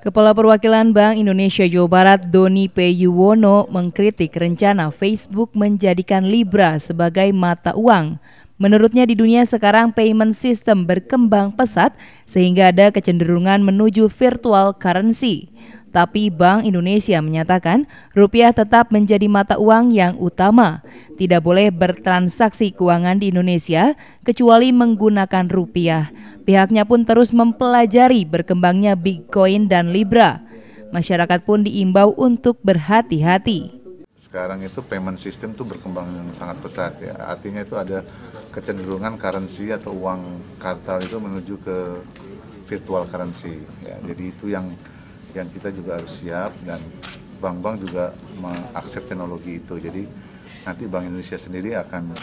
Kepala Perwakilan Bank Indonesia Jawa Barat Doni P. Yuwono mengkritik rencana Facebook menjadikan Libra sebagai mata uang. Menurutnya di dunia sekarang payment system berkembang pesat sehingga ada kecenderungan menuju virtual currency. Tapi Bank Indonesia menyatakan rupiah tetap menjadi mata uang yang utama. Tidak boleh bertransaksi keuangan di Indonesia kecuali menggunakan rupiah. Pihaknya pun terus mempelajari berkembangnya Bitcoin dan Libra. Masyarakat pun diimbau untuk berhati-hati sekarang itu payment system itu berkembang yang sangat pesat ya. Artinya itu ada kecenderungan currency atau uang kartal itu menuju ke virtual currency ya. Jadi itu yang yang kita juga harus siap dan bank-bank juga mengakses teknologi itu. Jadi nanti Bank Indonesia sendiri akan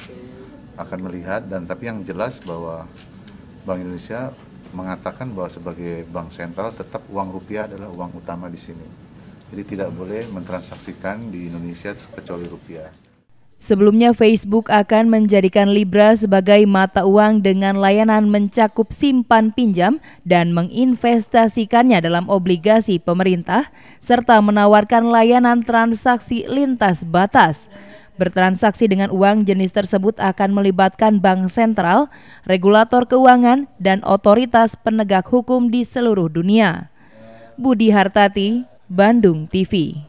akan melihat dan tapi yang jelas bahwa Bank Indonesia mengatakan bahwa sebagai bank sentral tetap uang rupiah adalah uang utama di sini. Jadi tidak boleh mentransaksikan di Indonesia kecuali rupiah. Sebelumnya Facebook akan menjadikan Libra sebagai mata uang dengan layanan mencakup simpan pinjam dan menginvestasikannya dalam obligasi pemerintah serta menawarkan layanan transaksi lintas batas. Bertransaksi dengan uang jenis tersebut akan melibatkan bank sentral, regulator keuangan, dan otoritas penegak hukum di seluruh dunia. Budi Hartati, Bandung TV.